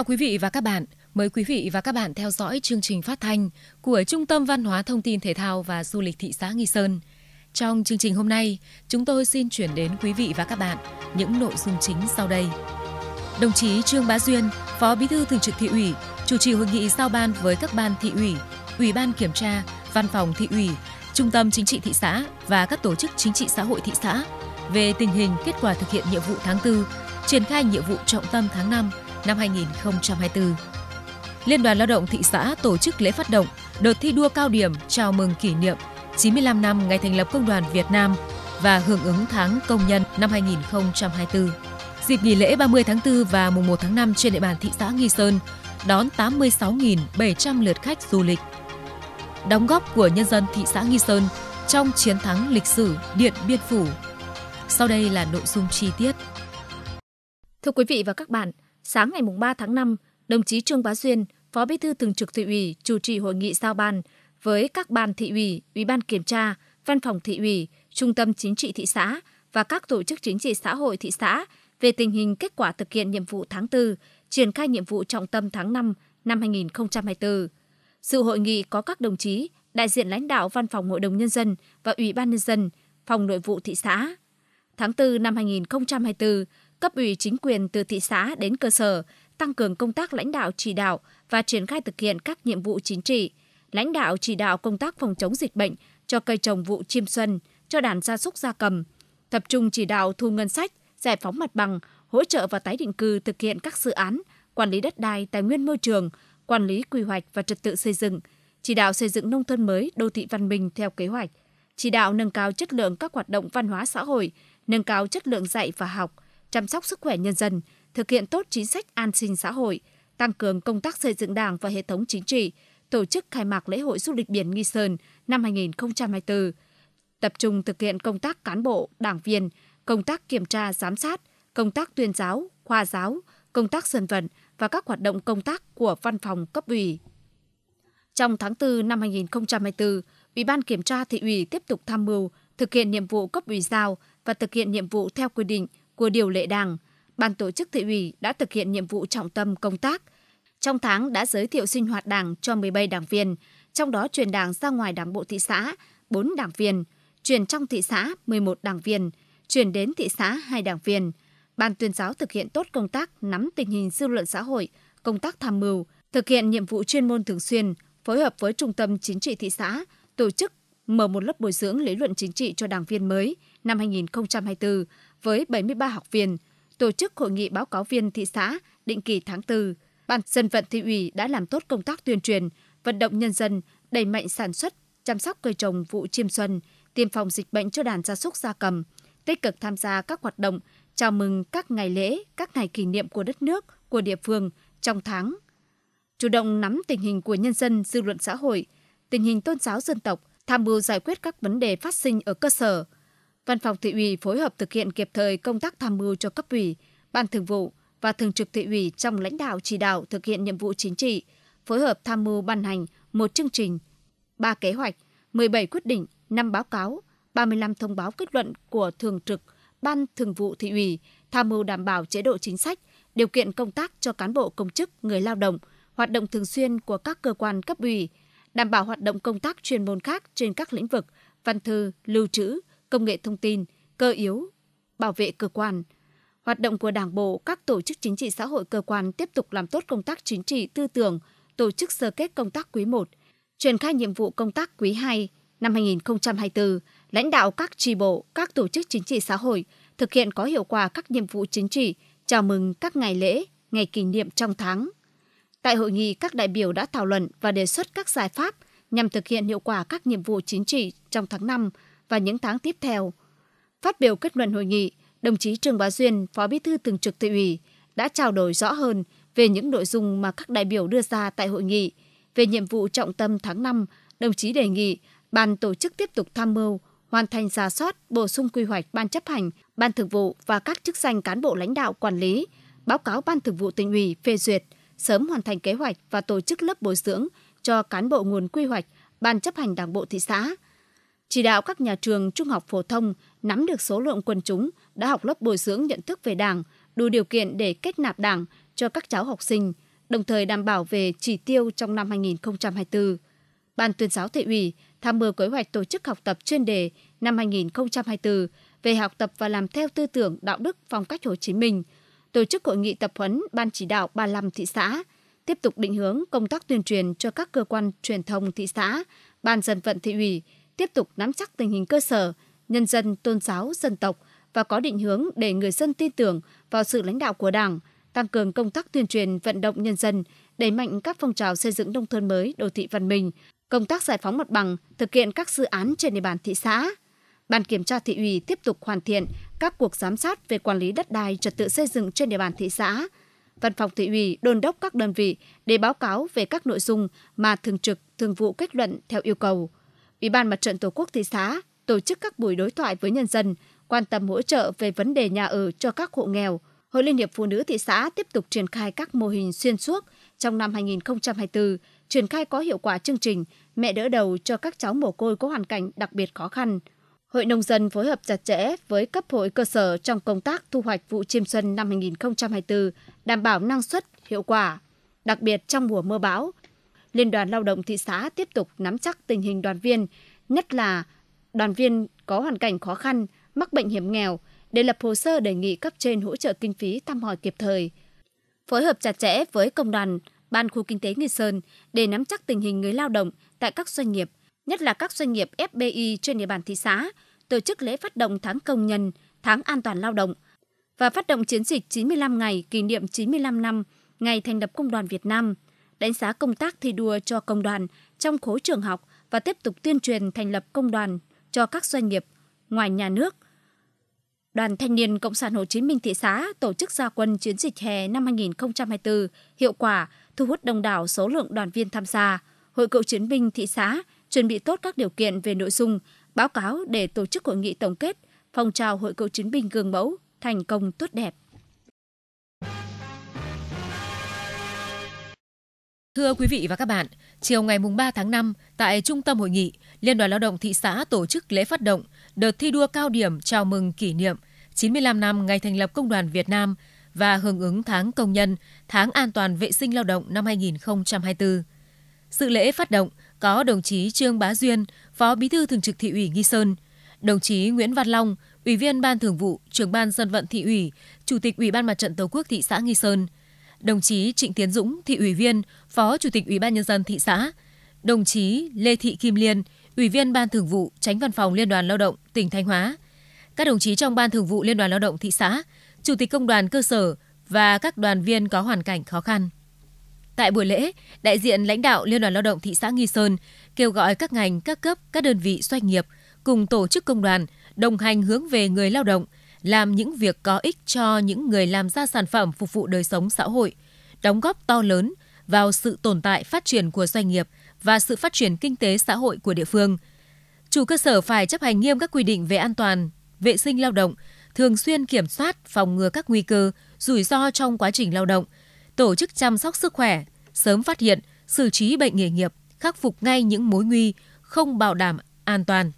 chào quý vị và các bạn. Mời quý vị và các bạn theo dõi chương trình phát thanh của Trung tâm Văn hóa Thông tin Thể thao và Du lịch thị xã Nghi Sơn. Trong chương trình hôm nay, chúng tôi xin chuyển đến quý vị và các bạn những nội dung chính sau đây. Đồng chí Trương Bá Duyên, Phó Bí thư Thường trực Thị ủy, chủ trì hội nghị giao ban với các ban thị ủy, ủy ban kiểm tra, văn phòng thị ủy, trung tâm chính trị thị xã và các tổ chức chính trị xã hội thị xã về tình hình kết quả thực hiện nhiệm vụ tháng 4, triển khai nhiệm vụ trọng tâm tháng 5 năm 2024. Liên đoàn Lao động thị xã tổ chức lễ phát động đợt thi đua cao điểm chào mừng kỷ niệm 95 năm ngày thành lập Công đoàn Việt Nam và hưởng ứng tháng công nhân năm 2024. Dịp nghỉ lễ 30 tháng 4 và mùng 1 tháng 5 trên địa bàn thị xã Nghi Sơn đón 86.700 lượt khách du lịch. Đóng góp của nhân dân thị xã Nghi Sơn trong chiến thắng lịch sử Điện Biên Phủ. Sau đây là nội dung chi tiết. Thưa quý vị và các bạn, Sáng ngày 3 tháng 5, đồng chí Trương Bá Duyên, Phó Bí thư Thường trực Thị ủy chủ trì hội nghị giao ban với các ban thị ủy, ủy ban kiểm tra, văn phòng thị ủy, trung tâm chính trị thị xã và các tổ chức chính trị xã hội thị xã về tình hình kết quả thực hiện nhiệm vụ tháng 4, triển khai nhiệm vụ trọng tâm tháng 5 năm 2024. Sự hội nghị có các đồng chí, đại diện lãnh đạo Văn phòng Hội đồng Nhân dân và Ủy ban Nhân dân, Phòng Nội vụ thị xã. Tháng 4 năm 2024, cấp ủy chính quyền từ thị xã đến cơ sở, tăng cường công tác lãnh đạo chỉ đạo và triển khai thực hiện các nhiệm vụ chính trị, lãnh đạo chỉ đạo công tác phòng chống dịch bệnh cho cây trồng vụ chiêm xuân, cho đàn gia súc gia cầm, tập trung chỉ đạo thu ngân sách, giải phóng mặt bằng, hỗ trợ và tái định cư thực hiện các dự án, quản lý đất đai, tài nguyên môi trường, quản lý quy hoạch và trật tự xây dựng, chỉ đạo xây dựng nông thôn mới, đô thị văn minh theo kế hoạch, chỉ đạo nâng cao chất lượng các hoạt động văn hóa xã hội, nâng cao chất lượng dạy và học – chăm sóc sức khỏe nhân dân, thực hiện tốt chính sách an sinh xã hội, tăng cường công tác xây dựng Đảng và hệ thống chính trị, tổ chức khai mạc lễ hội du lịch biển Nghi Sơn năm 2024, tập trung thực hiện công tác cán bộ, đảng viên, công tác kiểm tra giám sát, công tác tuyên giáo, khoa giáo, công tác dân vận và các hoạt động công tác của văn phòng cấp ủy. Trong tháng 4 năm 2024, Ủy ban kiểm tra thị ủy tiếp tục tham mưu thực hiện nhiệm vụ cấp ủy giao và thực hiện nhiệm vụ theo quy định – của điều lệ Đảng, Ban tổ chức thị ủy đã thực hiện nhiệm vụ trọng tâm công tác. Trong tháng đã giới thiệu sinh hoạt Đảng cho 17 đảng viên, trong đó truyền Đảng ra ngoài Đảng bộ thị xã 4 đảng viên, truyền trong thị xã 11 đảng viên, truyền đến thị xã 2 đảng viên. Ban tuyên giáo thực hiện tốt công tác nắm tình hình dư luận xã hội, công tác tham mưu, thực hiện nhiệm vụ chuyên môn thường xuyên, phối hợp với Trung tâm Chính trị thị xã, tổ chức mở một lớp bồi dưỡng lý luận chính trị cho đảng viên mới năm 2024 với 73 học viên, tổ chức hội nghị báo cáo viên thị xã định kỳ tháng 4. Ban dân vận thị ủy đã làm tốt công tác tuyên truyền, vận động nhân dân đẩy mạnh sản xuất, chăm sóc cây trồng vụ chiêm xuân, tiêm phòng dịch bệnh cho đàn gia súc gia cầm, tích cực tham gia các hoạt động chào mừng các ngày lễ, các ngày kỷ niệm của đất nước, của địa phương trong tháng. Chủ động nắm tình hình của nhân dân, dư luận xã hội, tình hình tôn giáo dân tộc, tham mưu giải quyết các vấn đề phát sinh ở cơ sở, Văn phòng thị ủy phối hợp thực hiện kịp thời công tác tham mưu cho cấp ủy, ban thường vụ và thường trực thị ủy trong lãnh đạo chỉ đạo thực hiện nhiệm vụ chính trị, phối hợp tham mưu ban hành một chương trình, ba kế hoạch, 17 quyết định, 5 báo cáo, 35 thông báo kết luận của thường trực ban thường vụ thị ủy tham mưu đảm bảo chế độ chính sách, điều kiện công tác cho cán bộ công chức, người lao động, hoạt động thường xuyên của các cơ quan cấp ủy, đảm bảo hoạt động công tác chuyên môn khác trên các lĩnh vực văn thư, lưu trữ, công nghệ thông tin, cơ yếu, bảo vệ cơ quan. Hoạt động của Đảng bộ, các tổ chức chính trị xã hội cơ quan tiếp tục làm tốt công tác chính trị tư tưởng, tổ chức sơ kết công tác quý 1, triển khai nhiệm vụ công tác quý 2 năm 2024, lãnh đạo các tri bộ, các tổ chức chính trị xã hội thực hiện có hiệu quả các nhiệm vụ chính trị, chào mừng các ngày lễ, ngày kỷ niệm trong tháng. Tại hội nghị, các đại biểu đã thảo luận và đề xuất các giải pháp nhằm thực hiện hiệu quả các nhiệm vụ chính trị trong tháng 5 và những tháng tiếp theo. Phát biểu kết luận hội nghị, đồng chí Trương Bá Duyên, Phó Bí thư Thường trực Thị ủy, đã trao đổi rõ hơn về những nội dung mà các đại biểu đưa ra tại hội nghị. Về nhiệm vụ trọng tâm tháng 5, đồng chí đề nghị ban tổ chức tiếp tục tham mưu, hoàn thành giả soát, bổ sung quy hoạch ban chấp hành, ban thường vụ và các chức danh cán bộ lãnh đạo quản lý, báo cáo ban thường vụ tỉnh ủy phê duyệt, sớm hoàn thành kế hoạch và tổ chức lớp bồi dưỡng cho cán bộ nguồn quy hoạch, ban chấp hành đảng bộ thị xã – chỉ đạo các nhà trường trung học phổ thông nắm được số lượng quần chúng đã học lớp bồi dưỡng nhận thức về Đảng, đủ điều kiện để kết nạp Đảng cho các cháu học sinh, đồng thời đảm bảo về chỉ tiêu trong năm 2024. Ban tuyên giáo thị ủy tham mưu kế hoạch tổ chức học tập chuyên đề năm 2024 về học tập và làm theo tư tưởng đạo đức phong cách Hồ Chí Minh, tổ chức hội nghị tập huấn Ban chỉ đạo 35 thị xã, tiếp tục định hướng công tác tuyên truyền cho các cơ quan truyền thông thị xã, ban dân vận thị ủy tiếp tục nắm chắc tình hình cơ sở, nhân dân, tôn giáo, dân tộc và có định hướng để người dân tin tưởng vào sự lãnh đạo của Đảng, tăng cường công tác tuyên truyền vận động nhân dân, đẩy mạnh các phong trào xây dựng nông thôn mới, đô thị văn minh, công tác giải phóng mặt bằng, thực hiện các dự án trên địa bàn thị xã. Ban kiểm tra thị ủy tiếp tục hoàn thiện các cuộc giám sát về quản lý đất đai, trật tự xây dựng trên địa bàn thị xã. Văn phòng thị ủy đôn đốc các đơn vị để báo cáo về các nội dung mà thường trực thường vụ kết luận theo yêu cầu. Ủy ban Mặt trận Tổ quốc thị xã tổ chức các buổi đối thoại với nhân dân, quan tâm hỗ trợ về vấn đề nhà ở cho các hộ nghèo. Hội Liên hiệp Phụ nữ thị xã tiếp tục triển khai các mô hình xuyên suốt trong năm 2024, triển khai có hiệu quả chương trình Mẹ đỡ đầu cho các cháu mồ côi có hoàn cảnh đặc biệt khó khăn. Hội nông dân phối hợp chặt chẽ với cấp hội cơ sở trong công tác thu hoạch vụ chiêm xuân năm 2024, đảm bảo năng suất, hiệu quả. Đặc biệt trong mùa mưa bão, Liên đoàn Lao động thị xã tiếp tục nắm chắc tình hình đoàn viên, nhất là đoàn viên có hoàn cảnh khó khăn, mắc bệnh hiểm nghèo để lập hồ sơ đề nghị cấp trên hỗ trợ kinh phí thăm hỏi kịp thời. Phối hợp chặt chẽ với công đoàn, ban khu kinh tế Nghi Sơn để nắm chắc tình hình người lao động tại các doanh nghiệp, nhất là các doanh nghiệp FBI trên địa bàn thị xã, tổ chức lễ phát động tháng công nhân, tháng an toàn lao động và phát động chiến dịch 95 ngày kỷ niệm 95 năm ngày thành lập Công đoàn Việt Nam – đánh giá công tác thi đua cho công đoàn trong khối trường học và tiếp tục tuyên truyền thành lập công đoàn cho các doanh nghiệp ngoài nhà nước. Đoàn Thanh niên Cộng sản Hồ Chí Minh thị xã tổ chức gia quân chiến dịch hè năm 2024 hiệu quả, thu hút đông đảo số lượng đoàn viên tham gia. Hội cựu chiến binh thị xã chuẩn bị tốt các điều kiện về nội dung, báo cáo để tổ chức hội nghị tổng kết phong trào hội cựu chiến binh gương mẫu thành công tốt đẹp. Thưa quý vị và các bạn, chiều ngày 3 tháng 5, tại Trung tâm Hội nghị, Liên đoàn Lao động Thị xã tổ chức lễ phát động đợt thi đua cao điểm chào mừng kỷ niệm 95 năm ngày thành lập Công đoàn Việt Nam và hưởng ứng tháng công nhân, tháng an toàn vệ sinh lao động năm 2024. Sự lễ phát động có đồng chí Trương Bá Duyên, Phó Bí thư Thường trực Thị ủy Nghi Sơn, đồng chí Nguyễn Văn Long, Ủy viên Ban Thường vụ, Trưởng ban Dân vận Thị ủy, Chủ tịch Ủy ban Mặt trận Tổ quốc thị xã Nghi Sơn – đồng chí Trịnh Tiến Dũng, thị ủy viên, Phó Chủ tịch Ủy ban nhân dân thị xã, đồng chí Lê Thị Kim Liên, Ủy viên Ban Thường vụ, Tránh Văn phòng Liên đoàn Lao động tỉnh Thanh Hóa, các đồng chí trong Ban Thường vụ Liên đoàn Lao động thị xã, Chủ tịch Công đoàn cơ sở và các đoàn viên có hoàn cảnh khó khăn. Tại buổi lễ, đại diện lãnh đạo Liên đoàn Lao động thị xã Nghi Sơn kêu gọi các ngành, các cấp, các đơn vị doanh nghiệp cùng tổ chức công đoàn đồng hành hướng về người lao động – làm những việc có ích cho những người làm ra sản phẩm phục vụ đời sống xã hội, đóng góp to lớn vào sự tồn tại phát triển của doanh nghiệp và sự phát triển kinh tế xã hội của địa phương. Chủ cơ sở phải chấp hành nghiêm các quy định về an toàn, vệ sinh lao động, thường xuyên kiểm soát, phòng ngừa các nguy cơ, rủi ro trong quá trình lao động, tổ chức chăm sóc sức khỏe, sớm phát hiện, xử trí bệnh nghề nghiệp, khắc phục ngay những mối nguy không bảo đảm an toàn.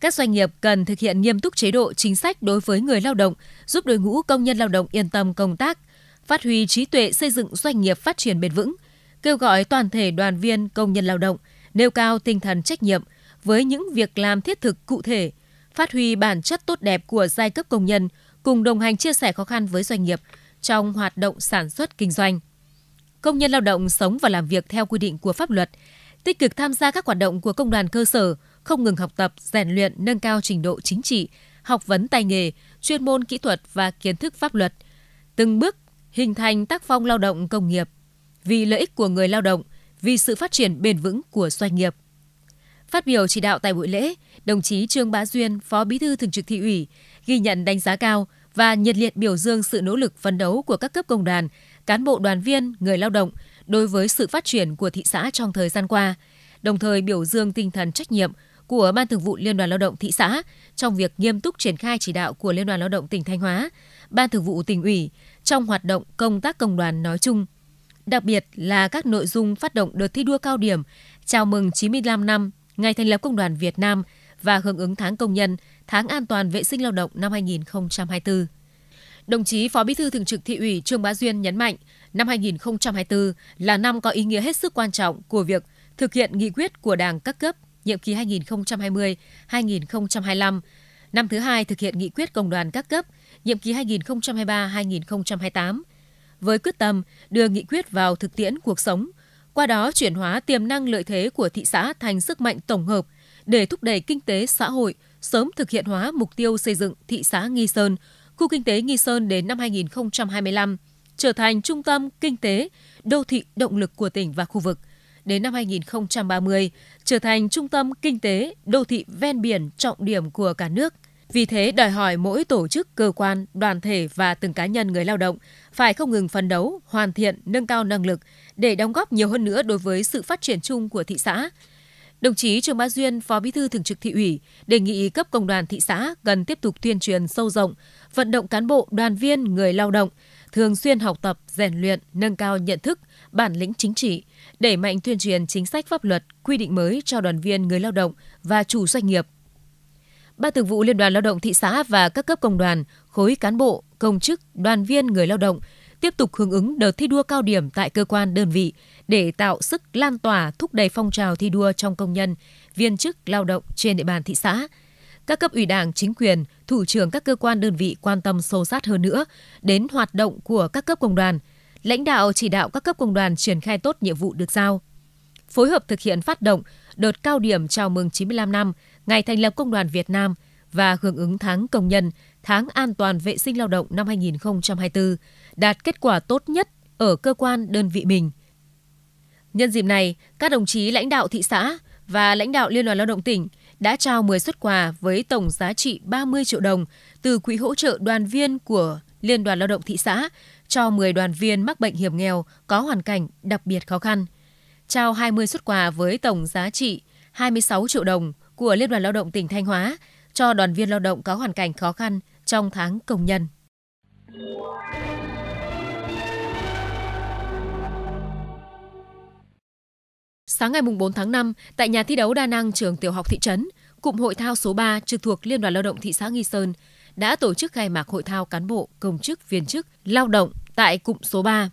Các doanh nghiệp cần thực hiện nghiêm túc chế độ chính sách đối với người lao động, giúp đội ngũ công nhân lao động yên tâm công tác, phát huy trí tuệ xây dựng doanh nghiệp phát triển bền vững, kêu gọi toàn thể đoàn viên công nhân lao động nêu cao tinh thần trách nhiệm với những việc làm thiết thực cụ thể, phát huy bản chất tốt đẹp của giai cấp công nhân, cùng đồng hành chia sẻ khó khăn với doanh nghiệp trong hoạt động sản xuất kinh doanh. Công nhân lao động sống và làm việc theo quy định của pháp luật, tích cực tham gia các hoạt động của công đoàn cơ sở, không ngừng học tập, rèn luyện, nâng cao trình độ chính trị, học vấn tay nghề, chuyên môn kỹ thuật và kiến thức pháp luật, từng bước hình thành tác phong lao động công nghiệp vì lợi ích của người lao động, vì sự phát triển bền vững của doanh nghiệp. Phát biểu chỉ đạo tại buổi lễ, đồng chí Trương Bá Duyên, Phó Bí thư Thường trực Thị ủy, ghi nhận đánh giá cao và nhiệt liệt biểu dương sự nỗ lực phấn đấu của các cấp công đoàn, cán bộ đoàn viên, người lao động đối với sự phát triển của thị xã trong thời gian qua, đồng thời biểu dương tinh thần trách nhiệm, của Ban Thường vụ Liên đoàn Lao động thị xã trong việc nghiêm túc triển khai chỉ đạo của Liên đoàn Lao động tỉnh Thanh Hóa, Ban Thường vụ tỉnh ủy trong hoạt động công tác công đoàn nói chung. Đặc biệt là các nội dung phát động đợt thi đua cao điểm chào mừng 95 năm ngày thành lập Công đoàn Việt Nam và hưởng ứng tháng công nhân, tháng an toàn vệ sinh lao động năm 2024. Đồng chí Phó Bí thư Thường trực Thị ủy Trương Bá Duyên nhấn mạnh, năm 2024 là năm có ý nghĩa hết sức quan trọng của việc thực hiện nghị quyết của Đảng các cấp nhiệm kỳ 2020-2025, năm thứ hai thực hiện nghị quyết công đoàn các cấp, nhiệm kỳ 2023-2028, với quyết tâm đưa nghị quyết vào thực tiễn cuộc sống, qua đó chuyển hóa tiềm năng lợi thế của thị xã thành sức mạnh tổng hợp để thúc đẩy kinh tế xã hội, sớm thực hiện hóa mục tiêu xây dựng thị xã Nghi Sơn, khu kinh tế Nghi Sơn đến năm 2025, trở thành trung tâm kinh tế, đô thị động lực của tỉnh và khu vực đến năm 2030 trở thành trung tâm kinh tế, đô thị ven biển trọng điểm của cả nước. Vì thế đòi hỏi mỗi tổ chức, cơ quan, đoàn thể và từng cá nhân người lao động phải không ngừng phấn đấu, hoàn thiện, nâng cao năng lực để đóng góp nhiều hơn nữa đối với sự phát triển chung của thị xã. Đồng chí Trường bá Duyên, Phó Bí thư Thường trực Thị ủy, đề nghị cấp công đoàn thị xã cần tiếp tục tuyên truyền sâu rộng, vận động cán bộ, đoàn viên, người lao động, thường xuyên học tập, rèn luyện, nâng cao nhận thức, bản lĩnh chính trị, đẩy mạnh tuyên truyền chính sách pháp luật, quy định mới cho đoàn viên người lao động và chủ doanh nghiệp. Ban Thường vụ Liên đoàn Lao động thị xã và các cấp công đoàn, khối cán bộ, công chức, đoàn viên người lao động tiếp tục hưởng ứng đợt thi đua cao điểm tại cơ quan đơn vị để tạo sức lan tỏa thúc đẩy phong trào thi đua trong công nhân, viên chức lao động trên địa bàn thị xã. Các cấp ủy Đảng, chính quyền, thủ trưởng các cơ quan đơn vị quan tâm sâu sát hơn nữa đến hoạt động của các cấp công đoàn – lãnh đạo chỉ đạo các cấp công đoàn triển khai tốt nhiệm vụ được giao. Phối hợp thực hiện phát động đợt cao điểm chào mừng 95 năm ngày thành lập Công đoàn Việt Nam và hưởng ứng tháng công nhân, tháng an toàn vệ sinh lao động năm 2024, đạt kết quả tốt nhất ở cơ quan đơn vị mình. Nhân dịp này, các đồng chí lãnh đạo thị xã và lãnh đạo Liên đoàn Lao động tỉnh đã trao 10 xuất quà với tổng giá trị 30 triệu đồng từ quỹ hỗ trợ đoàn viên của Liên đoàn Lao động thị xã cho 10 đoàn viên mắc bệnh hiểm nghèo có hoàn cảnh đặc biệt khó khăn, trao 20 xuất quà với tổng giá trị 26 triệu đồng của Liên đoàn Lao động tỉnh Thanh Hóa cho đoàn viên lao động có hoàn cảnh khó khăn trong tháng công nhân. Sáng ngày 4 tháng 5, tại nhà thi đấu đa năng trường tiểu học thị trấn, Cụm hội thao số 3 trực thuộc Liên đoàn Lao động thị xã Nghi Sơn đã tổ chức khai mạc hội thao cán bộ, công chức, viên chức, lao động tại cụm số 3.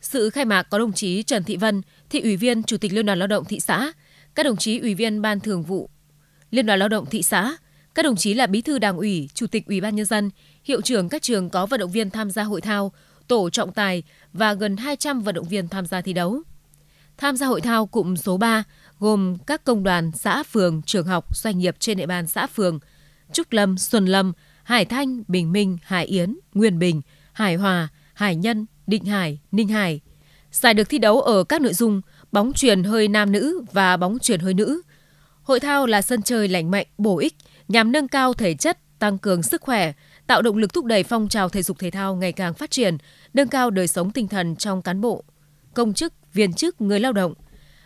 Sự khai mạc có đồng chí Trần Thị Vân, thị ủy viên Chủ tịch Liên đoàn Lao động thị xã, các đồng chí ủy viên Ban Thường vụ Liên đoàn Lao động thị xã, các đồng chí là Bí thư Đảng ủy, Chủ tịch Ủy ban nhân dân, hiệu trưởng các trường có vận động viên tham gia hội thao, tổ trọng tài và gần 200 vận động viên tham gia thi đấu. Tham gia hội thao cụm số 3 gồm các công đoàn, xã phường, trường học, doanh nghiệp trên địa bàn xã phường, Trúc Lâm, Xuân Lâm, Hải Thanh, Bình Minh, Hải Yến, Nguyên Bình, Hải Hòa, Hải Nhân, Định Hải, Ninh Hải. Giải được thi đấu ở các nội dung bóng truyền hơi nam nữ và bóng truyền hơi nữ. Hội thao là sân chơi lành mạnh, bổ ích nhằm nâng cao thể chất, tăng cường sức khỏe, tạo động lực thúc đẩy phong trào thể dục thể thao ngày càng phát triển, nâng cao đời sống tinh thần trong cán bộ, công chức, viên chức, người lao động.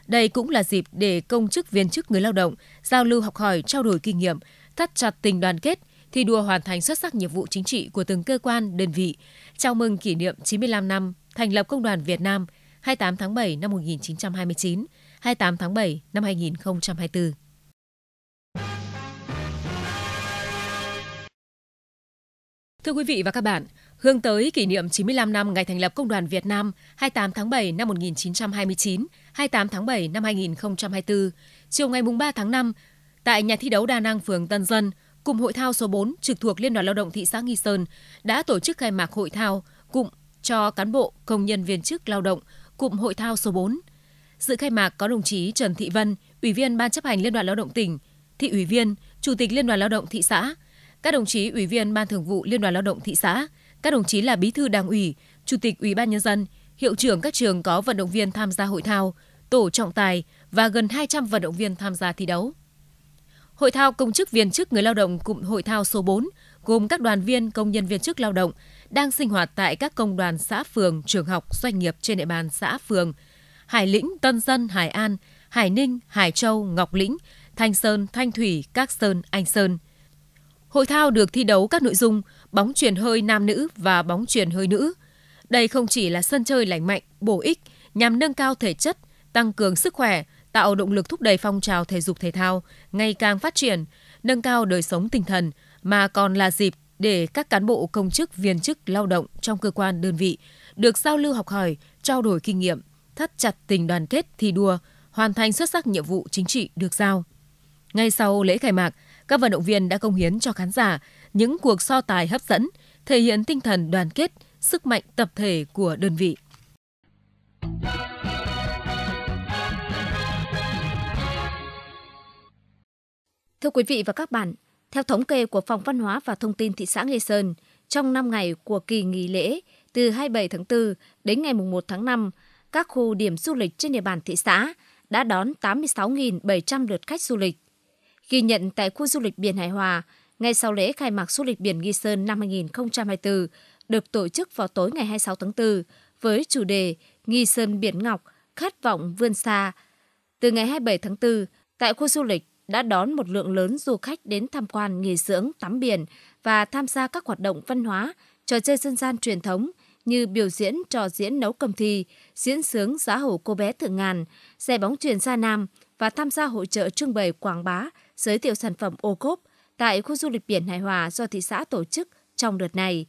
Đây cũng là dịp để công chức viên chức người lao động giao lưu học hỏi, trao đổi kinh nghiệm, thắt chặt tình đoàn kết – thi đua hoàn thành xuất sắc nhiệm vụ chính trị của từng cơ quan, đơn vị. Chào mừng kỷ niệm 95 năm thành lập Công đoàn Việt Nam 28 tháng 7 năm 1929, 28 tháng 7 năm 2024. Thưa quý vị và các bạn, hướng tới kỷ niệm 95 năm ngày thành lập Công đoàn Việt Nam 28 tháng 7 năm 1929, 28 tháng 7 năm 2024, chiều ngày 3 tháng 5, tại nhà thi đấu đa năng phường Tân Dân, Cụm hội thao số 4 trực thuộc Liên đoàn Lao động thị xã Nghi Sơn đã tổ chức khai mạc hội thao cụm cho cán bộ, công nhân viên chức lao động cụm hội thao số 4. Dự khai mạc có đồng chí Trần Thị Vân, Ủy viên Ban chấp hành Liên đoàn Lao động tỉnh, Thị ủy viên, Chủ tịch Liên đoàn Lao động thị xã, các đồng chí Ủy viên Ban Thường vụ Liên đoàn Lao động thị xã, các đồng chí là Bí thư Đảng ủy, Chủ tịch Ủy ban nhân dân, hiệu trưởng các trường có vận động viên tham gia hội thao, tổ trọng tài và gần 200 vận động viên tham gia thi đấu. Hội thao công chức viên chức người lao động cụm hội thao số 4 gồm các đoàn viên công nhân viên chức lao động đang sinh hoạt tại các công đoàn xã phường, trường học, doanh nghiệp trên địa bàn xã phường Hải Lĩnh, Tân Dân, Hải An, Hải Ninh, Hải Châu, Ngọc Lĩnh, Thanh Sơn, Thanh Thủy, Các Sơn, Anh Sơn. Hội thao được thi đấu các nội dung bóng truyền hơi nam nữ và bóng truyền hơi nữ. Đây không chỉ là sân chơi lành mạnh, bổ ích nhằm nâng cao thể chất, tăng cường sức khỏe, tạo động lực thúc đẩy phong trào thể dục thể thao ngày càng phát triển, nâng cao đời sống tinh thần mà còn là dịp để các cán bộ công chức viên chức lao động trong cơ quan đơn vị được giao lưu học hỏi, trao đổi kinh nghiệm, thắt chặt tình đoàn kết thi đua, hoàn thành xuất sắc nhiệm vụ chính trị được giao. Ngay sau lễ khai mạc, các vận động viên đã công hiến cho khán giả những cuộc so tài hấp dẫn, thể hiện tinh thần đoàn kết, sức mạnh tập thể của đơn vị. Thưa quý vị và các bạn, theo thống kê của Phòng Văn hóa và Thông tin thị xã Nghi Sơn, trong 5 ngày của kỳ nghỉ lễ từ 27 tháng 4 đến ngày 1 tháng 5, các khu điểm du lịch trên địa bàn thị xã đã đón 86.700 lượt khách du lịch. Ghi nhận tại khu du lịch biển Hải Hòa, ngay sau lễ khai mạc du lịch biển Nghi Sơn năm 2024, được tổ chức vào tối ngày 26 tháng 4 với chủ đề Nghi Sơn Biển Ngọc, khát vọng vươn xa. Từ ngày 27 tháng 4, tại khu du lịch đã đón một lượng lớn du khách đến tham quan nghỉ dưỡng, tắm biển và tham gia các hoạt động văn hóa, trò chơi dân gian truyền thống như biểu diễn trò diễn nấu cầm thi, diễn sướng giá hổ cô bé thượng ngàn, xe bóng truyền xa Nam và tham gia hội trợ trưng bày quảng bá, giới thiệu sản phẩm ô cốp tại khu du lịch biển Hải Hòa do thị xã tổ chức trong đợt này.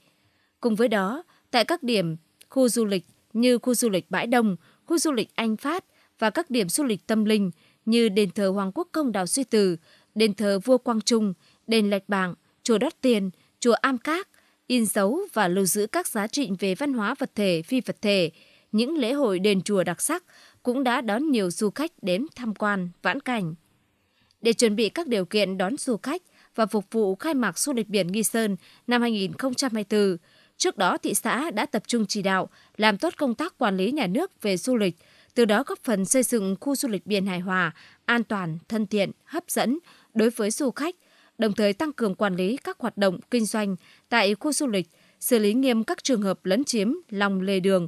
Cùng với đó, tại các điểm khu du lịch như khu du lịch Bãi Đông, khu du lịch Anh Phát và các điểm du lịch tâm linh – như đền thờ Hoàng Quốc Công Đào Suy Tử, đền thờ Vua Quang Trung, đền Lạch Bảng, chùa Đót Tiền, chùa Am Các, in dấu và lưu giữ các giá trị về văn hóa vật thể, phi vật thể. Những lễ hội đền chùa đặc sắc cũng đã đón nhiều du khách đến tham quan, vãn cảnh. Để chuẩn bị các điều kiện đón du khách và phục vụ khai mạc du lịch biển Nghi Sơn năm 2024, trước đó thị xã đã tập trung chỉ đạo làm tốt công tác quản lý nhà nước về du lịch – từ đó góp phần xây dựng khu du lịch biển hài hòa, an toàn, thân thiện, hấp dẫn đối với du khách, đồng thời tăng cường quản lý các hoạt động kinh doanh tại khu du lịch, xử lý nghiêm các trường hợp lấn chiếm lòng lề đường,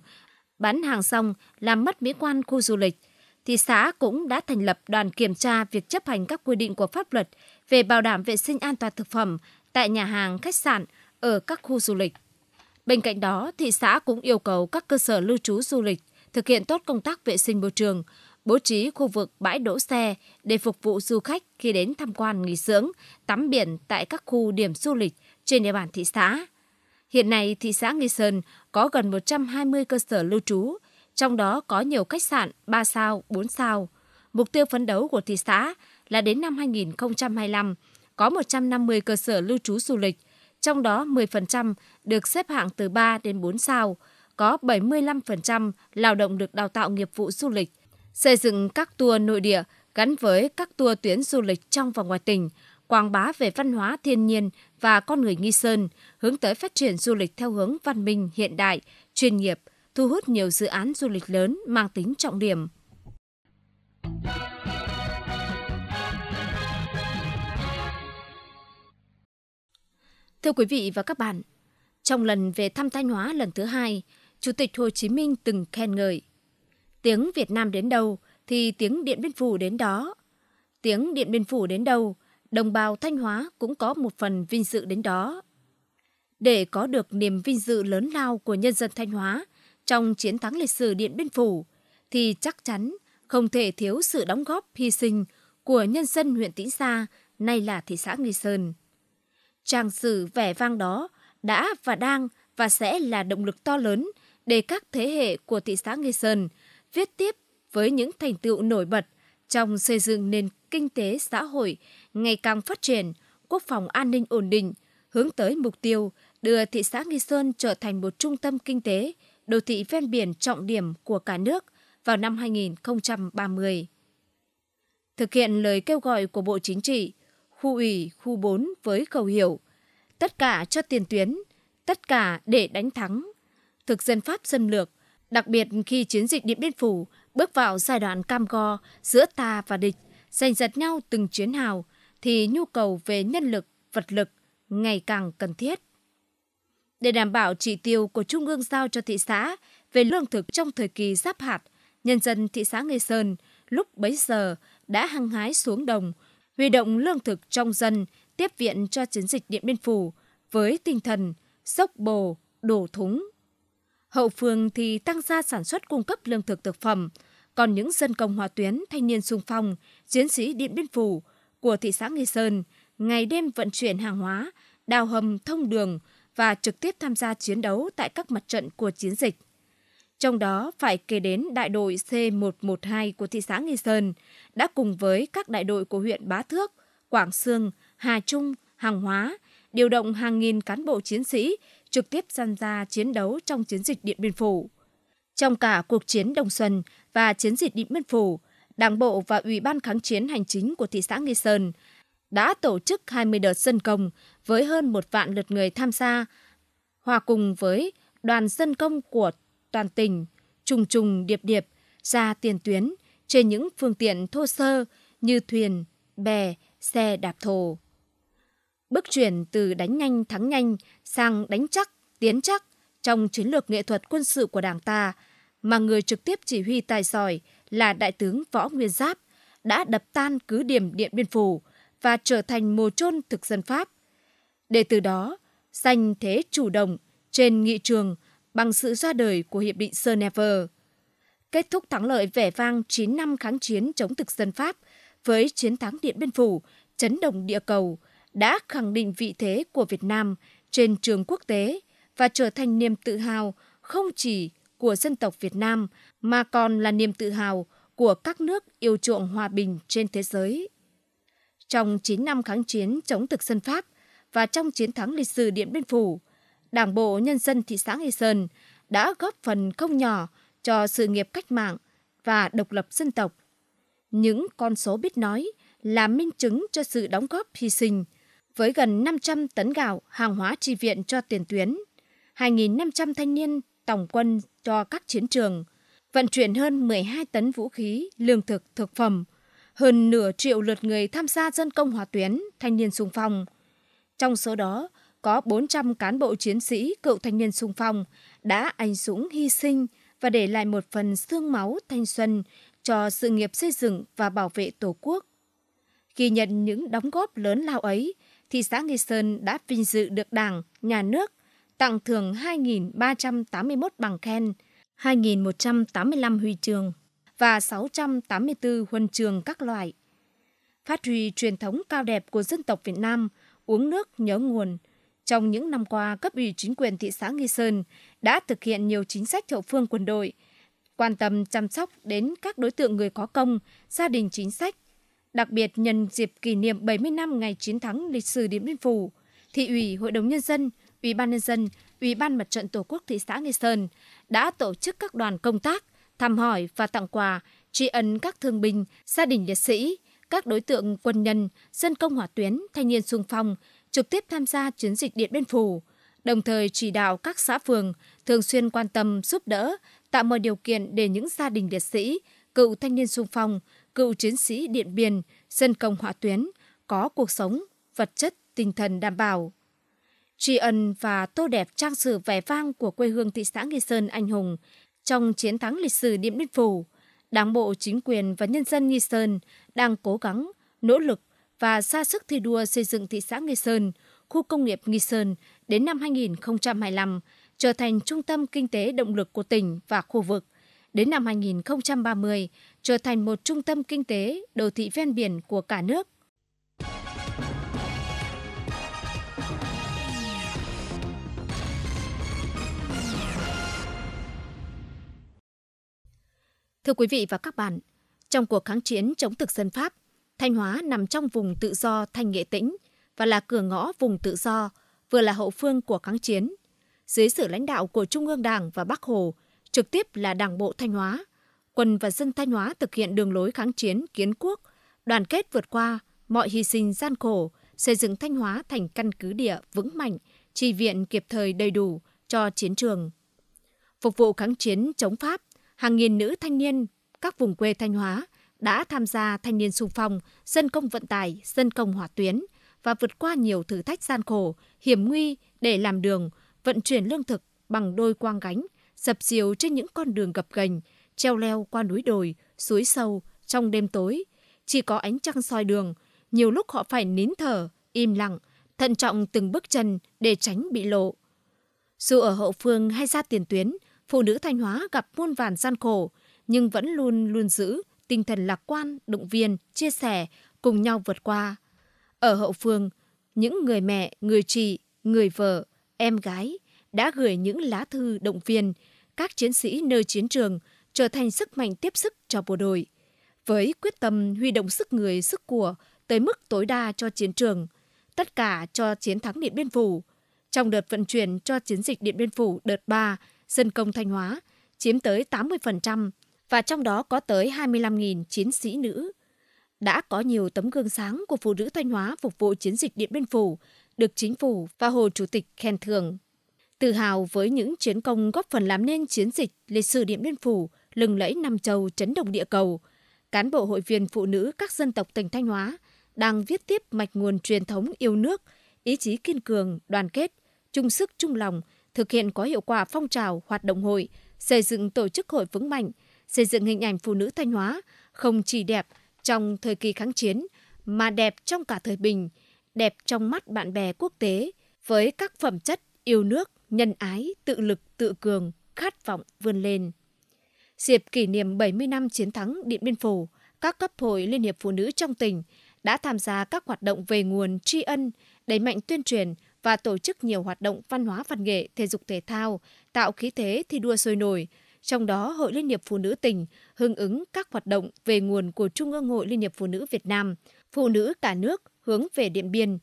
bán hàng xong làm mất mỹ quan khu du lịch. Thị xã cũng đã thành lập đoàn kiểm tra việc chấp hành các quy định của pháp luật về bảo đảm vệ sinh an toàn thực phẩm tại nhà hàng, khách sạn ở các khu du lịch. Bên cạnh đó, thị xã cũng yêu cầu các cơ sở lưu trú du lịch – thực hiện tốt công tác vệ sinh môi trường, bố trí khu vực bãi đỗ xe để phục vụ du khách khi đến tham quan nghỉ dưỡng, tắm biển tại các khu điểm du lịch trên địa bàn thị xã. Hiện nay, thị xã Nghi Sơn có gần 120 cơ sở lưu trú, trong đó có nhiều khách sạn 3 sao, 4 sao. Mục tiêu phấn đấu của thị xã là đến năm 2025 có 150 cơ sở lưu trú du lịch, trong đó 10% được xếp hạng từ 3 đến 4 sao, có 75% lao động được đào tạo nghiệp vụ du lịch, xây dựng các tour nội địa gắn với các tour tuyến du lịch trong và ngoài tỉnh, quảng bá về văn hóa thiên nhiên và con người Nghi Sơn, hướng tới phát triển du lịch theo hướng văn minh, hiện đại, chuyên nghiệp, thu hút nhiều dự án du lịch lớn mang tính trọng điểm. Thưa quý vị và các bạn, trong lần về thăm Thanh Hóa lần thứ hai, Chủ tịch Hồ Chí Minh từng khen ngợi. Tiếng Việt Nam đến đâu thì tiếng Điện Biên Phủ đến đó. Tiếng Điện Biên Phủ đến đâu, đồng bào Thanh Hóa cũng có một phần vinh dự đến đó. Để có được niềm vinh dự lớn lao của nhân dân Thanh Hóa trong chiến thắng lịch sử Điện Biên Phủ, thì chắc chắn không thể thiếu sự đóng góp hy sinh của nhân dân huyện Tĩnh Sa, nay là thị xã Nghi Sơn. Trang sử vẻ vang đó đã và đang và sẽ là động lực to lớn để các thế hệ của thị xã Nghi Sơn viết tiếp với những thành tựu nổi bật trong xây dựng nền kinh tế xã hội ngày càng phát triển, quốc phòng an ninh ổn định, hướng tới mục tiêu đưa thị xã Nghi Sơn trở thành một trung tâm kinh tế, đô thị ven biển trọng điểm của cả nước vào năm 2030. Thực hiện lời kêu gọi của Bộ Chính trị, khu ủy khu 4 với khẩu hiệu tất cả cho tiền tuyến, tất cả để đánh thắng thực dân Pháp xâm lược, đặc biệt khi chiến dịch Điện Biên Phủ bước vào giai đoạn cam go giữa ta và địch, giành giật nhau từng chiến hào, thì nhu cầu về nhân lực, vật lực ngày càng cần thiết. Để đảm bảo chỉ tiêu của Trung ương giao cho thị xã về lương thực trong thời kỳ giáp hạt, nhân dân thị xã Nghi Sơn lúc bấy giờ đã hăng hái xuống đồng, huy động lương thực trong dân tiếp viện cho chiến dịch Điện Biên Phủ với tinh thần dốc bồ, đổ thúng. Hậu phương thì tăng gia sản xuất cung cấp lương thực thực phẩm, còn những dân công hòa tuyến, thanh niên sung phong, chiến sĩ Điện Biên Phủ của thị xã Nghi Sơn ngày đêm vận chuyển hàng hóa, đào hầm thông đường và trực tiếp tham gia chiến đấu tại các mặt trận của chiến dịch. Trong đó phải kể đến đại đội C112 của thị xã Nghi Sơn đã cùng với các đại đội của huyện Bá Thước, Quảng Sương, Hà Trung, Hàng Hóa điều động hàng nghìn cán bộ chiến sĩ trực tiếp tham gia chiến đấu trong chiến dịch Điện Biên Phủ. Trong cả cuộc chiến Đồng Xuân và chiến dịch Điện Biên Phủ, Đảng bộ và Ủy ban kháng chiến hành chính của thị xã Nghi Sơn đã tổ chức 20 đợt dân công với hơn một vạn lượt người tham gia, hòa cùng với đoàn dân công của toàn tỉnh, trùng trùng điệp điệp ra tiền tuyến trên những phương tiện thô sơ như thuyền, bè, xe đạp thổ. Bước chuyển từ đánh nhanh thắng nhanh sang đánh chắc, tiến chắc trong chiến lược nghệ thuật quân sự của Đảng ta mà người trực tiếp chỉ huy tài giỏi là Đại tướng Võ Nguyên Giáp đã đập tan cứ điểm Điện Biên Phủ và trở thành mồ chôn thực dân Pháp. Để từ đó, giành thế chủ động trên nghị trường bằng sự ra đời của Hiệp định Geneva. Kết thúc thắng lợi vẻ vang 9 năm kháng chiến chống thực dân Pháp với chiến thắng Điện Biên Phủ, chấn động địa cầu – đã khẳng định vị thế của Việt Nam trên trường quốc tế và trở thành niềm tự hào không chỉ của dân tộc Việt Nam mà còn là niềm tự hào của các nước yêu chuộng hòa bình trên thế giới. Trong 9 năm kháng chiến chống thực dân Pháp và trong chiến thắng lịch sử Điện Biên Phủ, Đảng bộ Nhân dân thị xã Nghi Sơn đã góp phần không nhỏ cho sự nghiệp cách mạng và độc lập dân tộc. Những con số biết nói là minh chứng cho sự đóng góp hy sinh – với gần 500 tấn gạo, hàng hóa tri viện cho tiền tuyến, 2.500 thanh niên tổng quân cho các chiến trường, vận chuyển hơn 12 tấn vũ khí, lương thực, thực phẩm, hơn nửa triệu lượt người tham gia dân công hòa tuyến, thanh niên sung phong. Trong số đó, có 400 cán bộ chiến sĩ cựu thanh niên sung phong đã anh dũng hy sinh và để lại một phần xương máu thanh xuân cho sự nghiệp xây dựng và bảo vệ Tổ quốc. Ghi nhận những đóng góp lớn lao ấy, thị xã Nghi Sơn đã vinh dự được Đảng, Nhà nước tặng thưởng 2.381 bằng khen, 2.185 huy chương và 684 huân trường các loại. Phát huy truyền thống cao đẹp của dân tộc Việt Nam, uống nước nhớ nguồn. Trong những năm qua, cấp ủy chính quyền thị xã Nghi Sơn đã thực hiện nhiều chính sách hậu phương quân đội, quan tâm chăm sóc đến các đối tượng người có công, gia đình chính sách, Đặc biệt nhân dịp kỷ niệm 70 năm ngày chiến thắng lịch sử Điện Biên Phủ, thị ủy, hội đồng nhân dân, ủy ban nhân dân, ủy ban mặt trận tổ quốc thị xã Nghi Sơn đã tổ chức các đoàn công tác thăm hỏi và tặng quà tri ân các thương binh, gia đình liệt sĩ, các đối tượng quân nhân, dân công hỏa tuyến, thanh niên sung phong trực tiếp tham gia chiến dịch Điện Biên Phủ, đồng thời chỉ đạo các xã phường thường xuyên quan tâm giúp đỡ, tạo mọi điều kiện để những gia đình liệt sĩ, cựu thanh niên sung phong cựu chiến sĩ Điện Biên, dân công hỏa tuyến, có cuộc sống, vật chất, tinh thần đảm bảo. Tri ân và tô đẹp trang sử vẻ vang của quê hương thị xã Nghi Sơn anh hùng trong chiến thắng lịch sử Điện Biên Phủ, Đảng bộ, chính quyền và nhân dân Nghi Sơn đang cố gắng, nỗ lực và ra sức thi đua xây dựng thị xã Nghi Sơn, khu công nghiệp Nghi Sơn đến năm 2025 trở thành trung tâm kinh tế động lực của tỉnh và khu vực – đến năm 2030 trở thành một trung tâm kinh tế, đô thị ven biển của cả nước. Thưa quý vị và các bạn, trong cuộc kháng chiến chống thực dân Pháp, Thanh Hóa nằm trong vùng tự do Thanh Nghệ Tĩnh và là cửa ngõ vùng tự do, vừa là hậu phương của kháng chiến. Dưới sự lãnh đạo của Trung ương Đảng và Bắc Hồ, trực tiếp là Đảng bộ Thanh Hóa. Quân và dân Thanh Hóa thực hiện đường lối kháng chiến kiến quốc, đoàn kết vượt qua mọi hy sinh gian khổ, xây dựng Thanh Hóa thành căn cứ địa vững mạnh, trì viện kịp thời đầy đủ cho chiến trường. Phục vụ kháng chiến chống Pháp, hàng nghìn nữ thanh niên các vùng quê Thanh Hóa đã tham gia thanh niên xung phong, dân công vận tải, dân công hỏa tuyến và vượt qua nhiều thử thách gian khổ, hiểm nguy để làm đường, vận chuyển lương thực bằng đôi quang gánh dập dìu trên những con đường gập ghềnh, treo leo qua núi đồi, suối sâu, trong đêm tối. Chỉ có ánh trăng soi đường, nhiều lúc họ phải nín thở, im lặng, thận trọng từng bước chân để tránh bị lộ. Dù ở hậu phương hay ra tiền tuyến, phụ nữ Thanh Hóa gặp muôn vàn gian khổ, nhưng vẫn luôn luôn giữ tinh thần lạc quan, động viên, chia sẻ, cùng nhau vượt qua. Ở hậu phương, những người mẹ, người chị, người vợ, em gái đã gửi những lá thư động viên, các chiến sĩ nơi chiến trường trở thành sức mạnh tiếp sức cho bộ đội. Với quyết tâm huy động sức người, sức của tới mức tối đa cho chiến trường, tất cả cho chiến thắng Điện Biên Phủ. Trong đợt vận chuyển cho chiến dịch Điện Biên Phủ đợt 3, dân công Thanh Hóa chiếm tới 80% và trong đó có tới 25.000 chiến sĩ nữ. Đã có nhiều tấm gương sáng của phụ nữ Thanh Hóa phục vụ chiến dịch Điện Biên Phủ được chính phủ và Hồ Chủ tịch khen thưởng. Tự hào với những chiến công góp phần làm nên chiến dịch lịch sử Điện Biên Phủ, lừng lẫy Nam Châu chấn động địa cầu, cán bộ hội viên phụ nữ các dân tộc tỉnh Thanh Hóa đang viết tiếp mạch nguồn truyền thống yêu nước, ý chí kiên cường, đoàn kết, chung sức chung lòng, thực hiện có hiệu quả phong trào hoạt động hội, xây dựng tổ chức hội vững mạnh, xây dựng hình ảnh phụ nữ Thanh Hóa không chỉ đẹp trong thời kỳ kháng chiến mà đẹp trong cả thời bình, đẹp trong mắt bạn bè quốc tế với các phẩm chất yêu nước, nhân ái, tự lực, tự cường, khát vọng vươn lên. Dịp kỷ niệm 70 năm chiến thắng Điện Biên Phủ, các cấp hội Liên hiệp Phụ nữ trong tỉnh đã tham gia các hoạt động về nguồn tri ân, đẩy mạnh tuyên truyền và tổ chức nhiều hoạt động văn hóa văn nghệ, thể dục thể thao, tạo khí thế thi đua sôi nổi. Trong đó, Hội Liên hiệp Phụ nữ tỉnh hưởng ứng các hoạt động về nguồn của Trung ương Hội Liên hiệp Phụ nữ Việt Nam, phụ nữ cả nước hướng về Điện Biên,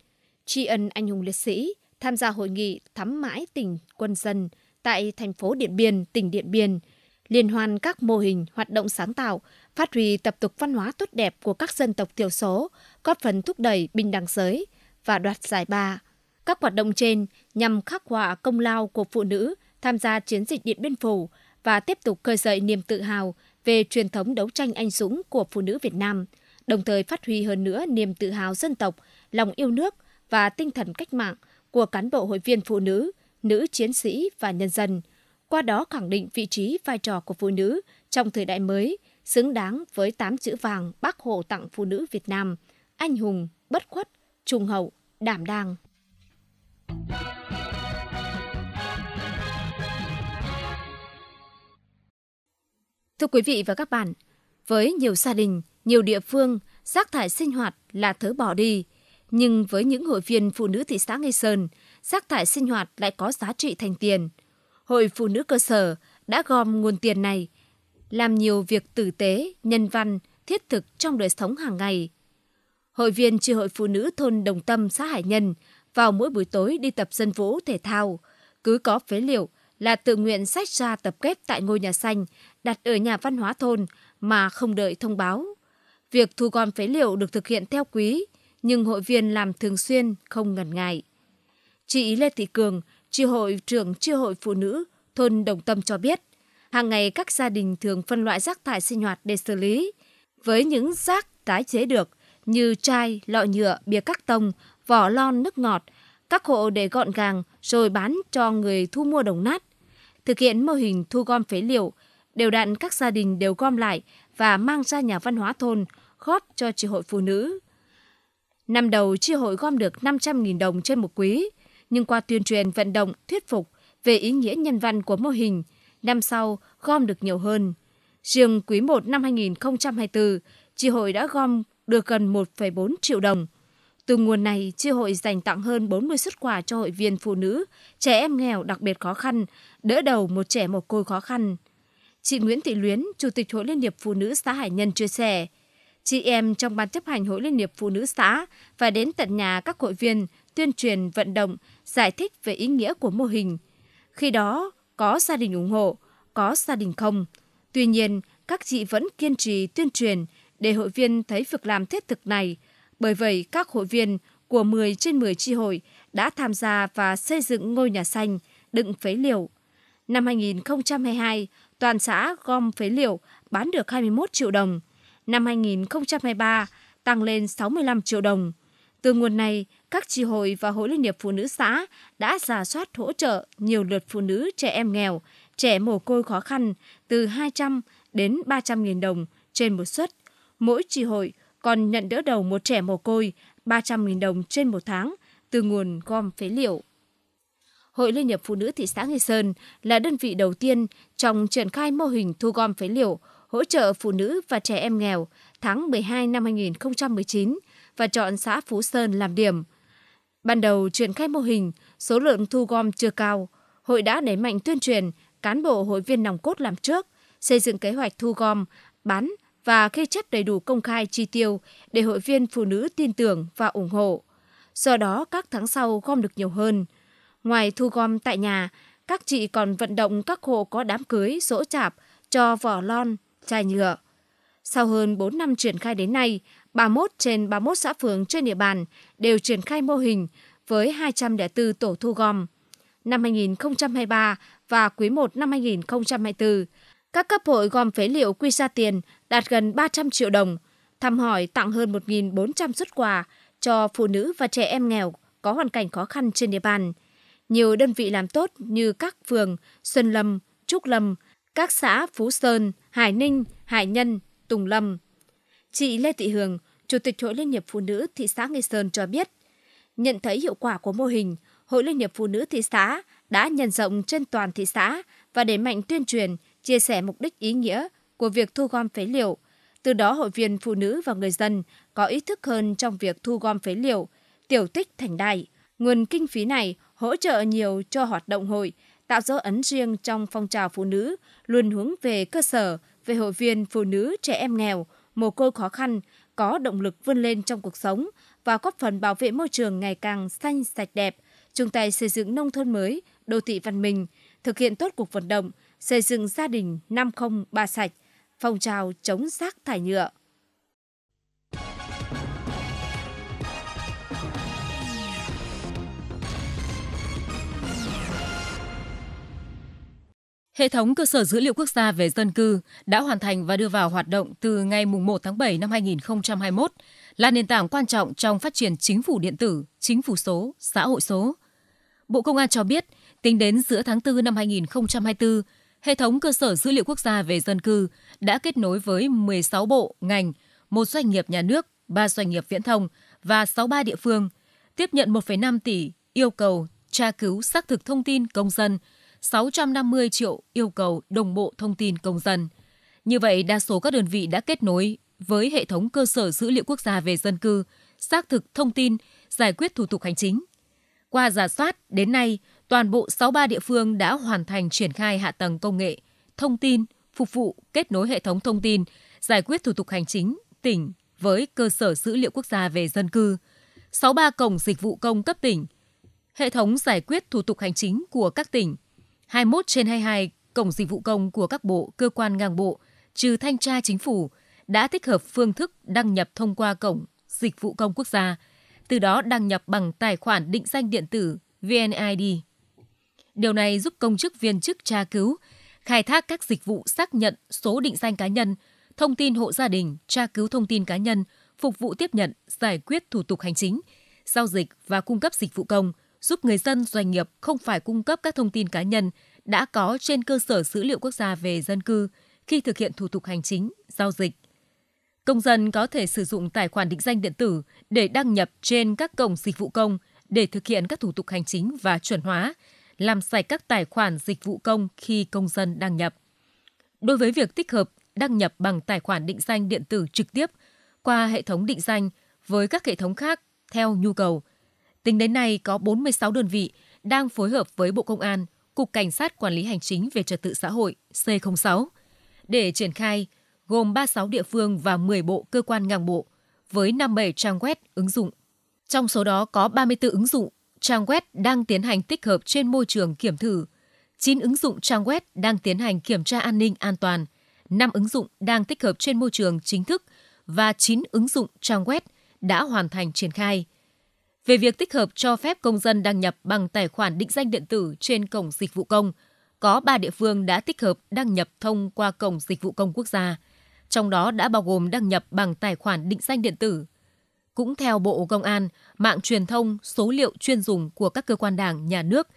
tri ân anh hùng liệt sĩ, tham gia hội nghị thắm mãi tình quân dân tại thành phố Điện Biên, tỉnh Điện Biên, liên hoan các mô hình hoạt động sáng tạo, phát huy tập tục văn hóa tốt đẹp của các dân tộc thiểu số, góp phần thúc đẩy bình đẳng giới và đoạt giải ba. Các hoạt động trên nhằm khắc họa công lao của phụ nữ tham gia chiến dịch Điện Biên Phủ và tiếp tục khơi dậy niềm tự hào về truyền thống đấu tranh anh dũng của phụ nữ Việt Nam, đồng thời phát huy hơn nữa niềm tự hào dân tộc, lòng yêu nước và tinh thần cách mạng – của cán bộ hội viên phụ nữ, nữ chiến sĩ và nhân dân, qua đó khẳng định vị trí vai trò của phụ nữ trong thời đại mới, xứng đáng với 8 chữ vàng Bác Hồ tặng phụ nữ Việt Nam, anh hùng, bất khuất, trung hậu, đảm đang. Thưa quý vị và các bạn, với nhiều gia đình, nhiều địa phương, rác thải sinh hoạt là thứ bỏ đi, nhưng với những hội viên phụ nữ thị xã Nghi Sơn, rác thải sinh hoạt lại có giá trị thành tiền. Hội phụ nữ cơ sở đã gom nguồn tiền này, làm nhiều việc tử tế, nhân văn, thiết thực trong đời sống hàng ngày. Hội viên tri hội phụ nữ thôn Đồng Tâm, xã Hải Nhân vào mỗi buổi tối đi tập dân vũ thể thao, cứ có phế liệu là tự nguyện sách ra tập kết tại ngôi nhà xanh đặt ở nhà văn hóa thôn mà không đợi thông báo. Việc thu gom phế liệu được thực hiện theo quý, nhưng hội viên làm thường xuyên không ngần ngại. Chị Lê Thị Cường, tri hội trưởng tri hội phụ nữ thôn Đồng Tâm cho biết, hàng ngày các gia đình thường phân loại rác thải sinh hoạt để xử lý. Với những rác tái chế được như chai, lọ nhựa, bia các tông, vỏ lon nước ngọt, các hộ để gọn gàng rồi bán cho người thu mua đồng nát. Thực hiện mô hình thu gom phế liệu, đều đặn các gia đình đều gom lại và mang ra nhà văn hóa thôn góp cho tri hội phụ nữ Năm đầu chi hội gom được 500.000 đồng trên một quý, nhưng qua tuyên truyền vận động, thuyết phục về ý nghĩa nhân văn của mô hình, năm sau gom được nhiều hơn. Riêng quý 1 năm 2024, chi hội đã gom được gần 1,4 triệu đồng. Từ nguồn này, chi hội dành tặng hơn 40 xuất quà cho hội viên phụ nữ, trẻ em nghèo đặc biệt khó khăn, đỡ đầu một trẻ mồ côi khó khăn. Chị Nguyễn Thị Luyến, Chủ tịch Hội Liên hiệp Phụ nữ xã Hải Nhân chia sẻ, Chị em trong ban chấp hành Hội Liên hiệp Phụ nữ xã và đến tận nhà các hội viên tuyên truyền vận động, giải thích về ý nghĩa của mô hình. Khi đó, có gia đình ủng hộ, có gia đình không. Tuy nhiên, các chị vẫn kiên trì tuyên truyền để hội viên thấy việc làm thiết thực này. Bởi vậy, các hội viên của 10 trên 10 tri hội đã tham gia và xây dựng ngôi nhà xanh đựng phế liệu. Năm 2022, toàn xã gom phế liệu bán được 21 triệu đồng năm 2023 tăng lên 65 triệu đồng. Từ nguồn này, các tri hội và Hội Liên hiệp Phụ nữ xã đã giả soát hỗ trợ nhiều lượt phụ nữ trẻ em nghèo, trẻ mồ côi khó khăn từ 200 đến 300 nghìn đồng trên một suất. Mỗi tri hội còn nhận đỡ đầu một trẻ mồ côi 300 nghìn đồng trên một tháng từ nguồn gom phế liệu. Hội Liên hiệp Phụ nữ thị xã Nghi Sơn là đơn vị đầu tiên trong triển khai mô hình thu gom phế liệu hỗ trợ phụ nữ và trẻ em nghèo tháng 12 năm 2019 và chọn xã Phú Sơn làm điểm. Ban đầu triển khai mô hình, số lượng thu gom chưa cao, hội đã đẩy mạnh tuyên truyền, cán bộ hội viên nòng cốt làm trước, xây dựng kế hoạch thu gom, bán và ghi chép đầy đủ công khai chi tiêu để hội viên phụ nữ tin tưởng và ủng hộ. Do đó, các tháng sau gom được nhiều hơn. Ngoài thu gom tại nhà, các chị còn vận động các hộ có đám cưới, sổ chạp cho vỏ lon, chai nhựa. Sau hơn 4 năm triển khai đến nay, 31 trên 31 xã phường trên địa bàn đều triển khai mô hình với 204 tổ thu gom. Năm 2023 và quý 1 năm 2024, các cấp hội gom phế liệu quy ra tiền đạt gần 300 triệu đồng, thăm hỏi tặng hơn 1.400 xuất quà cho phụ nữ và trẻ em nghèo có hoàn cảnh khó khăn trên địa bàn. Nhiều đơn vị làm tốt như các phường Xuân Lâm, Trúc Lâm, các xã Phú Sơn, Hải Ninh, Hải Nhân, Tùng Lâm. Chị Lê Thị Hường, Chủ tịch Hội Liên hiệp Phụ nữ thị xã Nghi Sơn cho biết, nhận thấy hiệu quả của mô hình, Hội Liên hiệp Phụ nữ thị xã đã nhân rộng trên toàn thị xã và đẩy mạnh tuyên truyền, chia sẻ mục đích ý nghĩa của việc thu gom phế liệu. Từ đó hội viên phụ nữ và người dân có ý thức hơn trong việc thu gom phế liệu, tiểu tích thành đại. Nguồn kinh phí này hỗ trợ nhiều cho hoạt động hội tạo dấu ấn riêng trong phong trào phụ nữ, luôn hướng về cơ sở, về hội viên phụ nữ trẻ em nghèo, mồ côi khó khăn, có động lực vươn lên trong cuộc sống và góp phần bảo vệ môi trường ngày càng xanh sạch đẹp, chung tay xây dựng nông thôn mới, đô thị văn minh, thực hiện tốt cuộc vận động xây dựng gia đình 503 sạch, phong trào chống rác thải nhựa. Hệ thống cơ sở dữ liệu quốc gia về dân cư đã hoàn thành và đưa vào hoạt động từ ngày 1 tháng 7 năm 2021, là nền tảng quan trọng trong phát triển chính phủ điện tử, chính phủ số, xã hội số. Bộ Công an cho biết, tính đến giữa tháng 4 năm 2024, hệ thống cơ sở dữ liệu quốc gia về dân cư đã kết nối với 16 bộ, ngành, một doanh nghiệp nhà nước, ba doanh nghiệp viễn thông và 63 địa phương, tiếp nhận 1,5 tỷ yêu cầu tra cứu xác thực thông tin công dân – 650 triệu yêu cầu đồng bộ thông tin công dân. Như vậy, đa số các đơn vị đã kết nối với hệ thống cơ sở dữ liệu quốc gia về dân cư, xác thực thông tin, giải quyết thủ tục hành chính. Qua giả soát, đến nay, toàn bộ 63 địa phương đã hoàn thành triển khai hạ tầng công nghệ, thông tin, phục vụ kết nối hệ thống thông tin, giải quyết thủ tục hành chính tỉnh với cơ sở dữ liệu quốc gia về dân cư, 63 cổng dịch vụ công cấp tỉnh, hệ thống giải quyết thủ tục hành chính của các tỉnh, 21 trên 22 cổng dịch vụ công của các bộ, cơ quan ngang bộ, trừ thanh tra chính phủ, đã tích hợp phương thức đăng nhập thông qua cổng dịch vụ công quốc gia, từ đó đăng nhập bằng tài khoản định danh điện tử VNID. Điều này giúp công chức viên chức tra cứu, khai thác các dịch vụ xác nhận số định danh cá nhân, thông tin hộ gia đình, tra cứu thông tin cá nhân, phục vụ tiếp nhận, giải quyết thủ tục hành chính, giao dịch và cung cấp dịch vụ công – giúp người dân, doanh nghiệp không phải cung cấp các thông tin cá nhân đã có trên cơ sở dữ liệu quốc gia về dân cư khi thực hiện thủ tục hành chính, giao dịch. Công dân có thể sử dụng tài khoản định danh điện tử để đăng nhập trên các cổng dịch vụ công để thực hiện các thủ tục hành chính và chuẩn hóa, làm sạch các tài khoản dịch vụ công khi công dân đăng nhập. Đối với việc tích hợp đăng nhập bằng tài khoản định danh điện tử trực tiếp qua hệ thống định danh với các hệ thống khác theo nhu cầu – Tính đến nay có 46 đơn vị đang phối hợp với Bộ Công an, Cục Cảnh sát Quản lý Hành chính về Trật tự xã hội C06 để triển khai gồm 36 địa phương và 10 bộ cơ quan ngang bộ với 57 trang web ứng dụng. Trong số đó có 34 ứng dụng trang web đang tiến hành tích hợp trên môi trường kiểm thử, 9 ứng dụng trang web đang tiến hành kiểm tra an ninh an toàn, 5 ứng dụng đang tích hợp trên môi trường chính thức và 9 ứng dụng trang web đã hoàn thành triển khai – về việc tích hợp cho phép công dân đăng nhập bằng tài khoản định danh điện tử trên cổng dịch vụ công. Có 3 địa phương đã tích hợp đăng nhập thông qua cổng dịch vụ công quốc gia, trong đó đã bao gồm đăng nhập bằng tài khoản định danh điện tử. Cũng theo Bộ Công an, mạng truyền thông, số liệu chuyên dùng của các cơ quan đảng, nhà nước,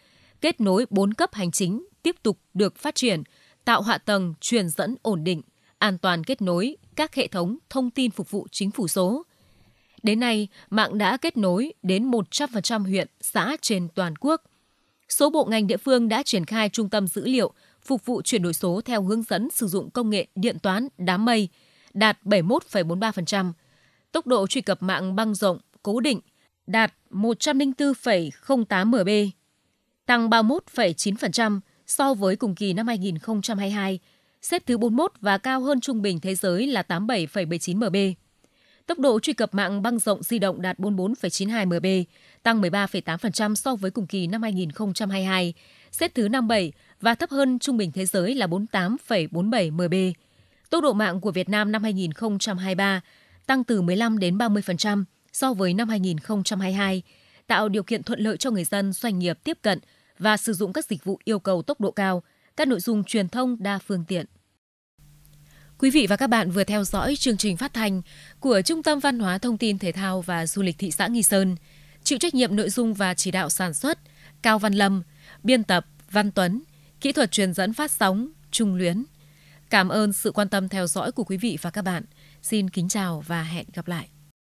kết nối 4 cấp hành chính tiếp tục được phát triển, tạo hạ tầng truyền dẫn ổn định, an toàn kết nối các hệ thống thông tin phục vụ chính phủ số – Đến nay, mạng đã kết nối đến 100% huyện, xã trên toàn quốc. Số bộ ngành địa phương đã triển khai trung tâm dữ liệu phục vụ chuyển đổi số theo hướng dẫn sử dụng công nghệ điện toán đám mây đạt 71,43%. Tốc độ truy cập mạng băng rộng cố định đạt 104,08 MB, tăng 31,9% so với cùng kỳ năm 2022, xếp thứ 41 và cao hơn trung bình thế giới là 87,79 MB. Tốc độ truy cập mạng băng rộng di động đạt 44,92 MB, tăng 13,8% so với cùng kỳ năm 2022, xếp thứ 57 và thấp hơn trung bình thế giới là 48,47 MB. Tốc độ mạng của Việt Nam năm 2023 tăng từ 15 đến 30% so với năm 2022, tạo điều kiện thuận lợi cho người dân, doanh nghiệp tiếp cận và sử dụng các dịch vụ yêu cầu tốc độ cao, các nội dung truyền thông đa phương tiện. Quý vị và các bạn vừa theo dõi chương trình phát thanh của Trung tâm Văn hóa Thông tin Thể thao và Du lịch thị xã Nghi Sơn. Chịu trách nhiệm nội dung và chỉ đạo sản xuất Cao Văn Lâm, biên tập Văn Tuấn, kỹ thuật truyền dẫn phát sóng Trung Luyến. Cảm ơn sự quan tâm theo dõi của quý vị và các bạn. Xin kính chào và hẹn gặp lại.